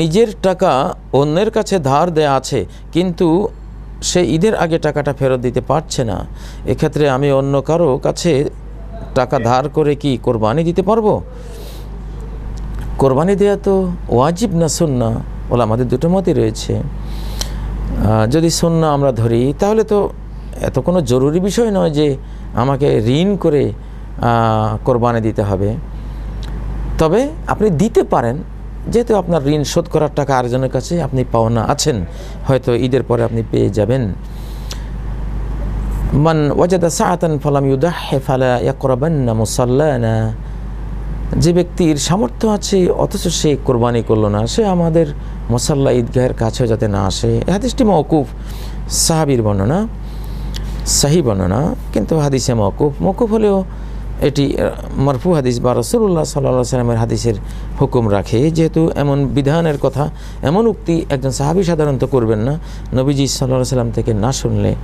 নিজের টাকা অন্যের কাছে ধার দেয়া আছে কিন্তু সে ঈদের আগে টাকাটা ফেরত দিতে পারছে না এক্ষেত্রে আমি অন্য কারো কাছে টাকা ধার করে কি কোরবানি দিতে পারবো কোরবানি দেয়া তো ওয়াজিব না সুন্না ওলা আমাদের দুটো মতই রয়েছে যদি সুন্না আমরা ধরি তাহলে তো এত কোনো জরুরি বিষয় নয় যে আমাকে ঋণ করে কোরবানি দিতে হবে তবে আপনি দিতে পারেন যেহেতু আপনার ঋণ শোধ করার টাকা আরেকজনের কাছে আপনি পাওনা আছেন হয়তো ঈদের পরে আপনি পেয়ে যাবেন মান ওয়াজাদা সাহাতান ফালাম ইউদাহে ফালা ইয়াকরাবান্না মুসাল্লানা যে ব্যক্তির সামর্থ্য আছে অথচ সে কোরবানি করল না সে আমাদের মশাল্লা ঈদগাহের কাছেও যাতে না আসে হাদিসটি মওকুফ সাহাবির বর্ণনা সাহি বর্ণনা কিন্তু হাদিসে মওকুফ মওকুফ হলেও এটি মারফু হাদিস বা রসুল্লাহ সাল্লাহ সাল্লামের হাদিসের হুকুম রাখে যেহেতু এমন বিধানের কথা এমন উক্তি একজন সাহাবি সাধারণত করবেন না নবীজি সাল্লাহ সাল্লাম থেকে না শুনলে